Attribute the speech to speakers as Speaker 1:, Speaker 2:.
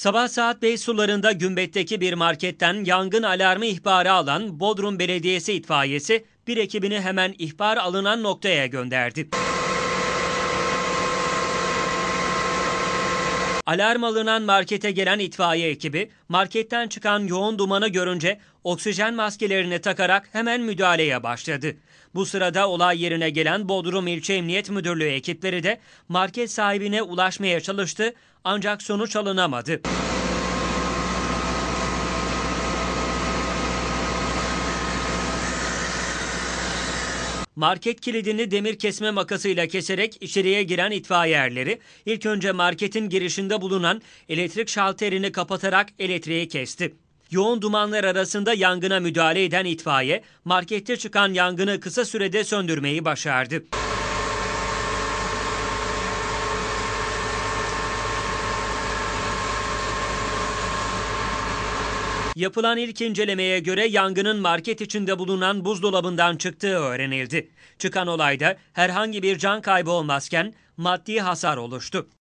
Speaker 1: Sabah saat Bey sularında Gümbet'teki bir marketten yangın alarmı ihbarı alan Bodrum Belediyesi itfaiyesi bir ekibini hemen ihbar alınan noktaya gönderdi. Alarm alınan markete gelen itfaiye ekibi marketten çıkan yoğun dumanı görünce oksijen maskelerini takarak hemen müdahaleye başladı. Bu sırada olay yerine gelen Bodrum İlçe Emniyet Müdürlüğü ekipleri de market sahibine ulaşmaya çalıştı ancak sonuç alınamadı. market kilidini demir kesme makasıyla keserek içeriye giren itfaiyerleri ilk önce marketin girişinde bulunan elektrik şalterini kapatarak elektriği kesti. Yoğun dumanlar arasında yangına müdahale eden itfaiye markette çıkan yangını kısa sürede söndürmeyi başardı. Yapılan ilk incelemeye göre yangının market içinde bulunan buzdolabından çıktığı öğrenildi. Çıkan olayda herhangi bir can kaybı olmazken maddi hasar oluştu.